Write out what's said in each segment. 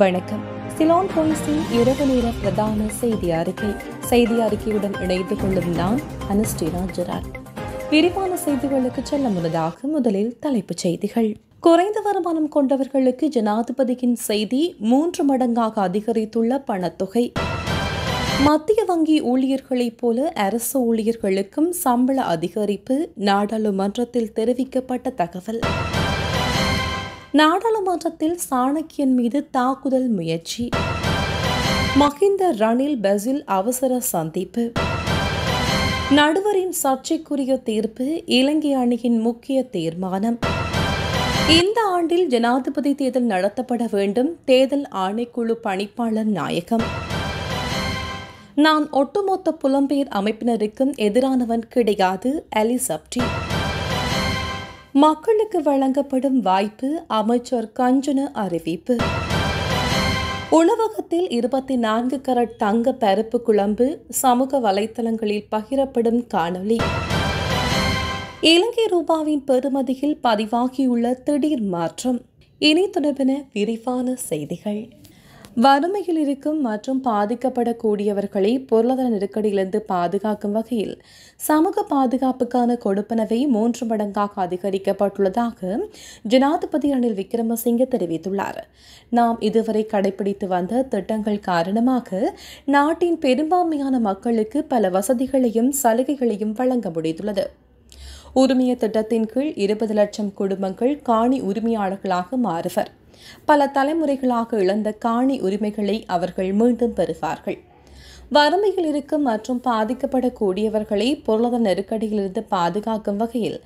வணக்கம் சிலோன் போலீஸின் இரவு நேர பிரதான செய்தி அறிக்கை செய்தி அறிக்கையுடன் இணைந்து கொள்ளும் நான் அனுஸ்ரீ ராஜராஜ் விரிவான செய்திகளுக்கு செல்ல முன்னதாக முதலில் தலைப்புச் செய்திகள் குறைந்த வருமானம் கொண்டவர்களுக்கு ஜனாதிபதியின் செய்தி மூன்று மடங்காக அதிகரித்துள்ள பணத்தொகை மத்திய வங்கி ஊழியர்களைப் போல அரசு ஊழியர்களுக்கும் சம்பள அதிகரிப்பு நாடாளுமன்றத்தில் தெரிவிக்கப்பட்ட தகவல் நாடாளுமன்றத்தில் சாணக்கியன் மீது தாக்குதல் முயற்சி மஹிந்த ரணில் பசில் அவசர சந்திப்பு நடுவரின் சர்ச்சைக்குரிய தீர்ப்பு இலங்கை அணியின் முக்கிய தீர்மானம் இந்த ஆண்டில் ஜனாதிபதி தேர்தல் நடத்தப்பட வேண்டும் தேர்தல் ஆணைக்குழு பணிப்பாளர் நாயகம் நான் ஒட்டுமொத்த புலம்பெயர் அமைப்பினருக்கும் எதிரானவன் கிடையாது அலிசப்டி மக்களுக்கு வழங்கப்படும் வாய்ப்பு அமைச்சர் கஞ்சன அறிவிப்பு உணவகத்தில் இருபத்தி நான்கு கரட் தங்க பருப்பு குழம்பு சமூக வலைத்தளங்களில் பகிரப்படும் காணொலி இலங்கை ரூபாவின் பெறுமதியில் பதிவாகியுள்ள திடீர் மாற்றம் இணை தொடர்பின விரிவான செய்திகள் வறுமையில் இருக்கும் மற்றும் பாதிக்கப்படக்கூடியவர்களை பொருளாதார நெருக்கடியிலிருந்து பாதுகாக்கும் வகையில் சமூக பாதுகாப்புக்கான கொடுப்பனவை மூன்று மடங்காக அதிகரிக்கப்பட்டுள்ளதாக ஜனாதிபதி ரணில் விக்ரமசிங்கே தெரிவித்துள்ளார் நாம் இதுவரை கடைபிடித்து வந்த திட்டங்கள் காரணமாக நாட்டின் பெரும்பான்மையான மக்களுக்கு பல வசதிகளையும் சலுகைகளையும் வழங்க முடிந்துள்ளது உரிமைய திட்டத்தின் கீழ் இருபது லட்சம் குடும்பங்கள் காணி உரிமையாளர்களாக மாறுவர் பல தலைமுறைகளாக இழந்த காணி உரிமைகளை அவர்கள் மீண்டும் பெறுவார்கள் வறுமையில் இருக்கும் மற்றும் பாதிக்கப்படக்கூடியவர்களை பொருளாதார நெருக்கடியிலிருந்து பாதுகாக்கும் வகையில்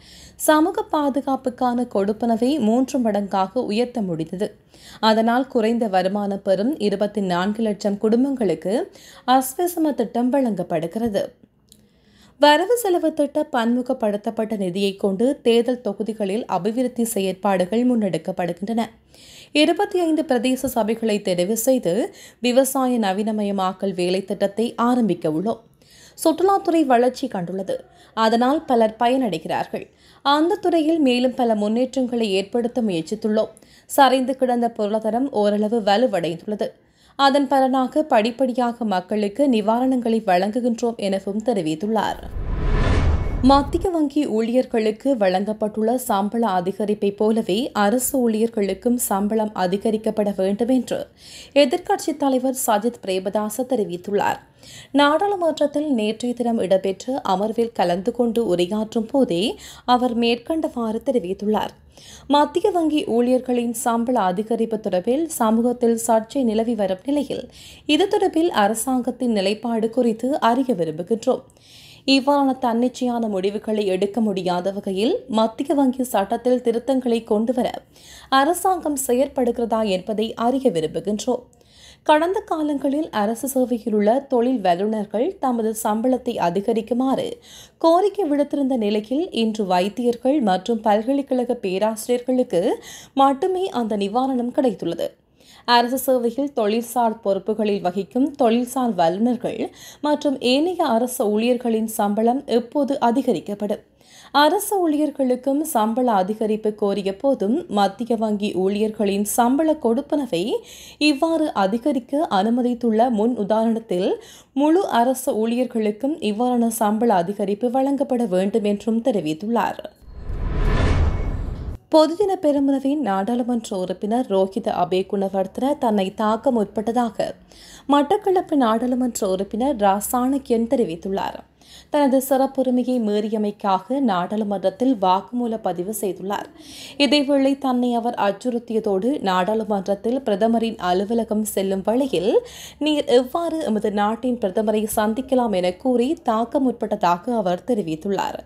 சமூக பாதுகாப்புக்கான கொடுப்பனவை மூன்று மடங்காக உயர்த்த முடிந்தது அதனால் குறைந்த வருமானம் பெறும் இருபத்தி நான்கு லட்சம் குடும்பங்களுக்கு அஸ்வசம திட்டம் வழங்கப்படுகிறது வரவு செலவு திட்ட பன்முகப்படுத்தப்பட்ட நிதியை கொண்டு தேர்தல் தொகுதிகளில் அபிவிருத்தி செயற்பாடுகள் முன்னெடுக்கப்படுகின்றன இருபத்தி ஐந்து பிரதேச சபைகளை தெரிவு செய்து விவசாய நவீனமயமாக்கல் வேலை திட்டத்தை ஆரம்பிக்க உள்ளோம் சுற்றுலாத்துறை வளர்ச்சி கண்டுள்ளது அதனால் பலர் பயனடைகிறார்கள் அந்த துறையில் மேலும் பல முன்னேற்றங்களை ஏற்படுத்த முயற்சித்துள்ளோம் சரிந்து கிடந்த பொருளாதாரம் ஓரளவு வலுவடைந்துள்ளது அதன் பலனாக படிப்படியாக மக்களுக்கு நிவாரணங்களை வழங்குகின்றோம் எனவும் தெரிவித்துள்ளார் மத்திய வங்கி ஊழியர்களுக்கு வழங்கப்பட்டுள்ள சம்பள அதிகரிப்பை போலவே அரசு ஊழியர்களுக்கும் சம்பளம் அதிகரிக்கப்பட வேண்டும் என்று எதிர்க்கட்சித் தலைவர் சஜித் பிரேமதாச தெரிவித்துள்ளார் நாடாளுமன்றத்தில் நேற்றைய தினம் இடம்பெற்ற அமர்வில் கலந்து கொண்டு உரையாற்றும் போதே அவர் மேற்கண்டவாறு தெரிவித்துள்ளார் மத்திய வங்கி ஊழியர்களின் சம்பள அதிகரிப்பு தொடர்பில் சமூகத்தில் சர்ச்சை நிலவி வரும் நிலையில் இது தொடர்பில் அரசாங்கத்தின் நிலைப்பாடு குறித்து அறிய விரும்புகின்றோம் இவ்வாறான தன்னிச்சையான முடிவுகளை எடுக்க முடியாத வகையில் மத்திய வங்கி சட்டத்தில் திருத்தங்களை கொண்டுவர அரசாங்கம் செயற்படுகிறதா என்பதை அறிய விரும்புகின்றோம் கடந்த காலங்களில் அரசு சேவையில் உள்ள தொழில் வல்லுநர்கள் தமது சம்பளத்தை அதிகரிக்குமாறு கோரிக்கை விடுத்திருந்த நிலையில் இன்று வைத்தியர்கள் மற்றும் பல்கலைக்கழக பேராசிரியர்களுக்கு மட்டுமே அந்த நிவாரணம் கிடைத்துள்ளது அரசு சேவையில் தொழில்சார் பொறுப்புகளில் வகிக்கும் தொழில்சார் வல்லுநர்கள் மற்றும் ஏனைய அரசு ஊழியர்களின் சம்பளம் எப்போது அதிகரிக்கப்படும் அரசு ஊழியர்களுக்கும் சம்பள அதிகரிப்பு கோரிய போதும் மத்திய வங்கி ஊழியர்களின் சம்பள கொடுப்பனவை இவ்வாறு அதிகரிக்க அனுமதித்துள்ள முன் உதாரணத்தில் முழு அரசு ஊழியர்களுக்கும் இவ்வாறான சம்பள அதிகரிப்பு வழங்கப்பட வேண்டும் என்றும் தெரிவித்துள்ளார் பொதுதின பெருமுனவின் நாடாளுமன்ற உறுப்பினர் ரோஹித அபேகுணவர்த்தன தன்னை தாக்க முற்பட்டதாக மட்டக்களப்பு நாடாளுமன்ற உறுப்பினர் ரா தெரிவித்துள்ளார் தனது சிறப்புரிமையை மீறியமைக்காக நாடாளுமன்றத்தில் வாக்குமூல பதிவு செய்துள்ளார் இதேவேளை தன்னை அவர் அச்சுறுத்தியதோடு நாடாளுமன்றத்தில் பிரதமரின் அலுவலகம் செல்லும் வழியில் நீர் எவ்வாறு எமது நாட்டின் பிரதமரை சந்திக்கலாம் என கூறி தாக்க முற்பட்டதாக அவர் தெரிவித்துள்ளார்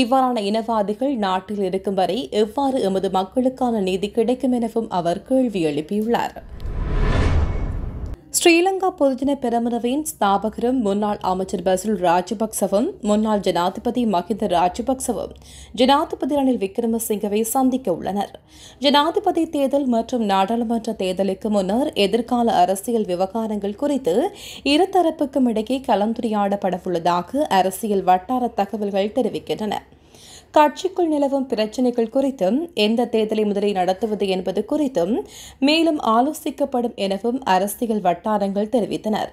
இவ்வாறான இனவாதிகள் நாட்டில் இருக்கும் வரை எவ்வாறு எமது மக்களுக்கான நீதி கிடைக்கும் எனவும் அவர் கேள்வி எழுப்பியுள்ளார் ஸ்ரீலங்கா பொதுஜன பெரமுனவின் ஸ்தாபகரும் முன்னாள் அமைச்சர் பசுல் ராஜபக்சவும் முன்னாள் ஜனாதிபதி மஹிந்த ராஜபக்சவும் ஜனாதிபதி ரணில் விக்ரமசிங்கவை சந்திக்க உள்ளனர் ஜனாதிபதி தேர்தல் மற்றும் நாடாளுமன்ற தேர்தலுக்கு முன்னர் எதிர்கால அரசியல் விவகாரங்கள் குறித்து இருதரப்புக்கும் இடையே கலந்துரையாடப்படவுள்ளதாக அரசியல் வட்டார தகவல்கள் தெரிவிக்கின்றன கட்சிக்குள் நிலவும் பிரச்சினைகள் குறித்தும் எந்த தேர்தலை முதலில் நடத்துவது என்பது குறித்தும் மேலும் ஆலோசிக்கப்படும் எனவும் அரசியல் வட்டாரங்கள் தெரிவித்தனர்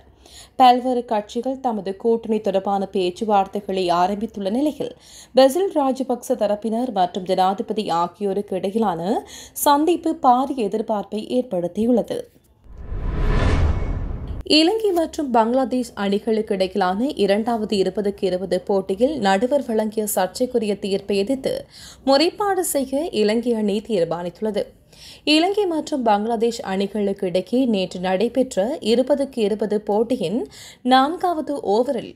பல்வேறு கட்சிகள் தமது கூட்டணி தொடர்பான பேச்சுவார்த்தைகளை ஆரம்பித்துள்ள நிலையில் பெசில் ராஜபக்ச தரப்பினர் மற்றும் ஜனாதிபதி ஆகியோருக்கு இடையிலான சந்திப்பு பாரிய எதிர்பார்ப்பை ஏற்படுத்தியுள்ளது இலங்கை மற்றும் பங்களாதேஷ் அணிகளுக்கு இடையிலான இரண்டாவது இருபதுக்கு இருபது போட்டியில் நடுவர் வழங்கிய சர்ச்சைக்குரிய தீர்ப்பை எதிர்த்து முறைப்பாடு செய்ய இலங்கை அணி தீர்மானித்துள்ளது இலங்கை மற்றும் பங்களாதேஷ் அணிகளுக்கு இடையே நேற்று நடைபெற்ற இருபதுக்கு இருபது போட்டியின் நான்காவது ஓவரில்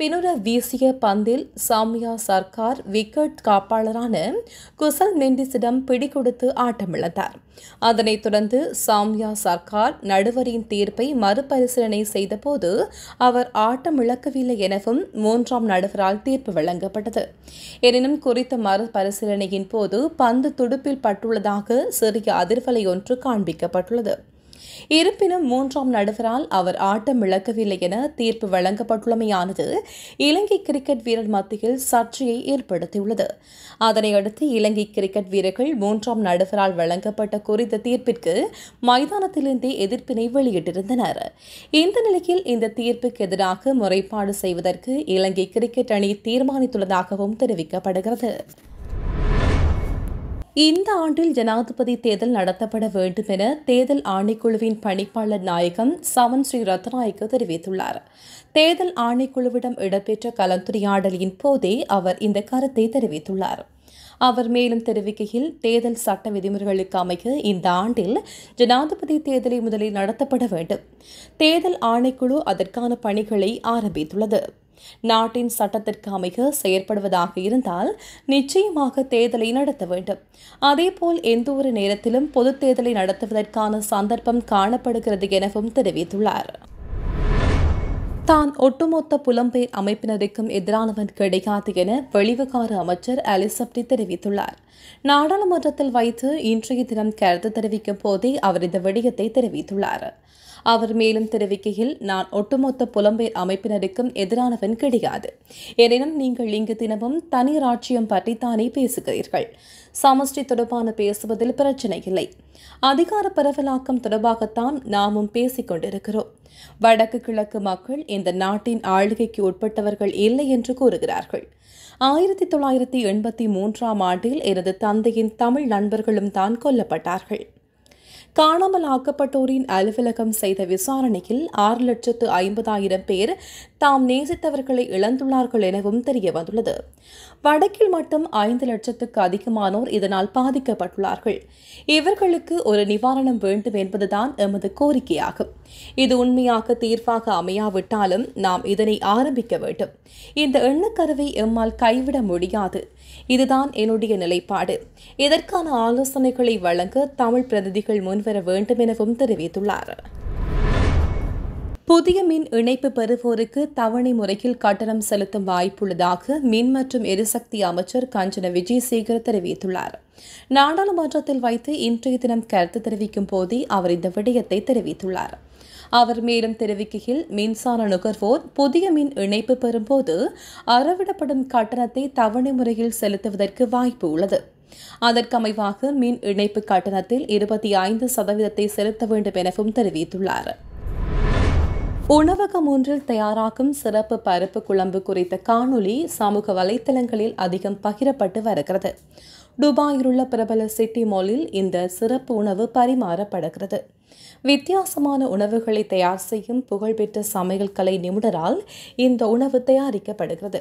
பின்னுர வீசிய பந்தில் சாமியா சர்க்கார் விக்கெட் காப்பாளரான குசல் மெண்டிஸிடம் பிடிகொடுத்து ஆட்டமிழந்தார் அதனைத் தொடர்ந்து சாமியா சர்க்கார் நடுவரின் தீர்ப்பை மறுபரிசீலனை செய்தபோது அவர் ஆட்டம் இழக்கவில்லை எனவும் மூன்றாம் நடுவரால் தீர்ப்பு வழங்கப்பட்டது எனினும் குறித்த மறுபரிசீலனையின் போது பந்து துடுப்பில் பட்டுள்ளதாக சிறிய அதிர்வலை ஒன்று காண்பிக்கப்பட்டுள்ளது இருப்பினும் மூன்றாம் நடுவரால் அவர் ஆட்டம் இழக்கவில்லை என தீர்ப்பு வழங்கப்பட்டுள்ளமையானது இலங்கை கிரிக்கெட் வீரர் மத்தியில் சர்ச்சையை ஏற்படுத்தியுள்ளது அதனையடுத்து இலங்கை கிரிக்கெட் வீரர்கள் மூன்றாம் நடுவரால் வழங்கப்பட்ட குறித்த தீர்ப்பிற்கு மைதானத்திலிருந்தே எதிர்ப்பினை வெளியிட்டிருந்தனர் இந்த நிலையில் இந்த தீர்ப்புக்கு எதிராக முறைப்பாடு செய்வதற்கு இலங்கை கிரிக்கெட் அணி தீர்மானித்துள்ளதாகவும் தெரிவிக்கப்படுகிறது இந்த ஆண்டில் ஜனாதிபதி தேர்தல் நடத்தப்பட வேண்டும் என தேர்தல் ஆணைக்குழுவின் பணிப்பாளர் நாயகம் சவன் ஸ்ரீ ரத்நாயக்கு தெரிவித்துள்ளார் தேர்தல் ஆணைக்குழுவிடம் இடம்பெற்ற கலந்துரையாடலின் போதே அவர் இந்த கருத்தை தெரிவித்துள்ளார் அவர் மேலும் தெரிவிக்கையில் தேர்தல் சட்ட விதிமுறைகளுக்கு அமைக்க இந்த ஆண்டில் ஜனாதிபதி தேர்தலை முதலில் நடத்தப்பட வேண்டும் தேர்தல் ஆணைக்குழு அதற்கான பணிகளை ஆரம்பித்துள்ளது நாட்டின் சட்டத்திற்கு அமைக செயற்படுவதாக இருந்தால் நிச்சயமாக தேர்தலை நடத்த வேண்டும் அதேபோல் எந்த ஒரு நேரத்திலும் பொதுத் தேர்தலை நடத்துவதற்கான சந்தர்ப்பம் காணப்படுகிறது எனவும் தெரிவித்துள்ளார் தான் ஒட்டுமொத்த புலம்பெயர் அமைப்பினருக்கும் எதிரானவன் கிடைக்காது என வெளிவகார அமைச்சர் அலிசப்டி தெரிவித்துள்ளார் நாடாளுமன்றத்தில் வைத்து இன்றைய தினம் கருத்து தெரிவிக்கும் போதே அவர் இந்த விடயத்தை தெரிவித்துள்ளார் அவர் மேலும் தெரிவிக்கையில் நான் ஒட்டுமொத்த புலம்பெயர் அமைப்பினருக்கும் எதிரானவன் கிடையாது எனினும் நீங்கள் இங்கு தினமும் தனி ராட்சியம் பற்றித்தானே பேசுகிறீர்கள் சமஷ்டி தொடர்பான பேசுவதில் பிரச்சனை இல்லை அதிகார பரவலாக்கம் தொடர்பாகத்தான் நாமும் பேசிக் கொண்டிருக்கிறோம் வடக்கு கிழக்கு மக்கள் இந்த நாட்டின் ஆளுகைக்கு உட்பட்டவர்கள் இல்லை என்று கூறுகிறார்கள் ஆயிரத்தி தொள்ளாயிரத்தி எண்பத்தி மூன்றாம் ஆண்டில் எனது தந்தையின் தமிழ் நண்பர்களும் தான் கொல்லப்பட்டார்கள் காணாமல் ஆக்கப்பட்டோரின் அலுவலகம் செய்த விசாரணையில் ஆறு லட்சத்து ஐம்பதாயிரம் பேர் தாம் நேசித்தவர்களை இழந்துள்ளார்கள் எனவும் தெரியவந்துள்ளது வடக்கில் மட்டும் ஐந்து லட்சத்துக்கு அதிகமானோர் இதனால் பாதிக்கப்பட்டுள்ளார்கள் இவர்களுக்கு ஒரு நிவாரணம் வேண்டும் என்பதுதான் எமது கோரிக்கையாகும் இது உண்மையாக தீர்வாக அமையாவிட்டாலும் நாம் இதனை ஆரம்பிக்க வேண்டும் இந்த எண்ணக்கருவை எம்மால் கைவிட முடியாது இதுதான் என்னுடைய நிலைப்பாடு இதற்கான ஆலோசனைகளை வழங்க தமிழ் பிரதிநிதிகள் முன்வர வேண்டும் எனவும் தெரிவித்துள்ளார் புதிய மின் இணைப்பு பெறுவோருக்கு தவணை முறையில் கட்டணம் செலுத்தும் வாய்ப்புள்ளதாக மின் மற்றும் எரிசக்தி அமைச்சர் கஞ்சன விஜயசேகர் தெரிவித்துள்ளார் நாடாளுமன்றத்தில் வைத்து இன்றைய தினம் கருத்து தெரிவிக்கும் போதே அவர் இந்த விடயத்தை தெரிவித்துள்ளார் அவர் மேலும் தெரிவிக்கையில் மின்சார நுகர்வோர் புதிய மின் இணைப்பு பெறும்போது அறவிடப்படும் கட்டணத்தை தவணை முறையில் செலுத்துவதற்கு வாய்ப்பு உள்ளது அதற்கமைவாக மின் இணைப்பு கட்டணத்தில் இருபத்தி ஐந்து சதவீதத்தை செலுத்த வேண்டும் எனவும் தெரிவித்துள்ளார் உணவகம் ஒன்றில் தயாராகும் சிறப்பு பருப்பு குழம்பு குறித்த காணொலி சமூக வலைத்தளங்களில் அதிகம் பகிரப்பட்டு வருகிறது துபாயிலுள்ள பிரபல சிட்டி மாலில் இந்த சிறப்பு உணவு பரிமாறப்படுகிறது வித்தியாசமான உணவுகளை தயார் செய்யும் புகழ்பெற்ற சமையல் கலை நிபுணரால் இந்த உணவு தயாரிக்கப்படுகிறது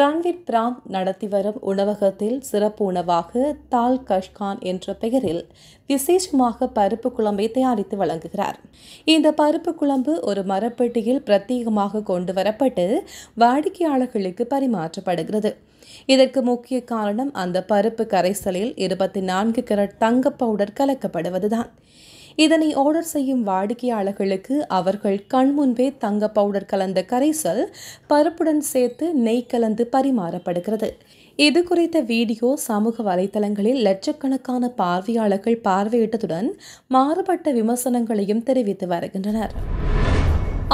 ரன்வீர் பிராம் நடத்தி வரும் உணவகத்தில் சிறப்பு உணவாக தால் கஷ்கான் என்ற பெயரில் விசேஷமாக பருப்பு குழம்பை தயாரித்து வழங்குகிறார் இந்த பருப்பு குழம்பு ஒரு மரப்பெட்டியில் பிரத்யேகமாக கொண்டு வரப்பட்டு வாடிக்கையாளர்களுக்கு பரிமாற்றப்படுகிறது இதற்கு முக்கிய காரணம் அந்த பருப்பு கரைசலில் இருபத்தி நான்கு கரட் தங்க பவுடர் கலக்கப்படுவதுதான் இதனை ஆர்டர் செய்யும் வாடிக்கையாளர்களுக்கு அவர்கள் கண்முன்பே தங்க பவுடர் கலந்த கரைசல் பருப்புடன் சேர்த்து நெய் கலந்து பரிமாறப்படுகிறது இது குறித்த வீடியோ சமூக வலைதளங்களில் லட்சக்கணக்கான பார்வையாளர்கள் பார்வையிட்டதுடன் மாறுபட்ட விமர்சனங்களையும் தெரிவித்து வருகின்றனர்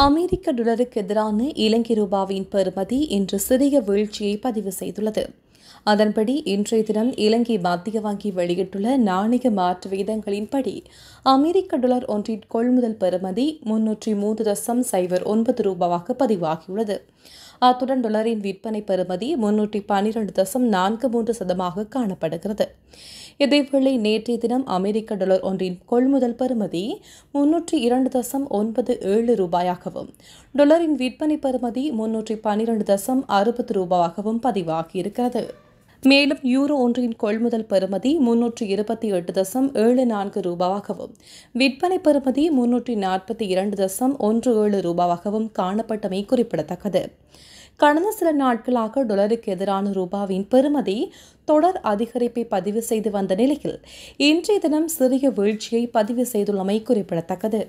அமெரிக்க டாலருக்கு எதிரான இலங்கை ரூபாவின் பெறுமதி இன்று சிறிய வீழ்ச்சியை பதிவு செய்துள்ளது அதன்படி இன்றைய தினம் இலங்கை மத்திய வங்கி வெளியிட்டுள்ள நாணய மாற்று விகிதங்களின்படி அமெரிக்க டாலர் ஒன்றின் கொள்முதல் பெறுமதி முன்னூற்றி மூன்று தசம் சைபர் ஒன்பது ரூபாவாக பதிவாகியுள்ளது அத்துடன் டொலரின் விற்பனை பெறுமதி முன்னூற்றி பன்னிரண்டு தசம் நான்கு மூன்று சதமாக காணப்படுகிறது இதேவேளை நேற்றைய தினம் அமெரிக்க டாலர் ஒன்றின் கொள்முதல் பெறுமதி முன்னூற்றி இரண்டு தசம் ஒன்பது ஏழு ரூபாயாகவும் டொலரின் விற்பனை பெறுமதி முன்னூற்றி பன்னிரண்டு தசம் அறுபது ரூபாயாகவும் பதிவாகியிருக்கிறது மேலும் யூரோ ஒன்றின் கொள்முதல் பெறுமதி முன்னூற்று இருபத்தி எட்டு தசம் ஏழு நான்கு ரூபாவாகவும் விற்பனை பெறுமதி முன்னூற்றி நாற்பத்தி இரண்டு தசம் ஒன்று ஏழு ரூபாவாகவும் காணப்பட்டமை குறிப்பிடத்தக்கது கடந்த சில நாட்களாக டொலருக்கு எதிரான ரூபாவின் பெறுமதி தொடர் அதிகரிப்பை பதிவு செய்து வந்த நிலையில் இன்றைய தினம் சிறிய வீழ்ச்சியை பதிவு செய்துள்ளமை குறிப்பிடத்தக்கது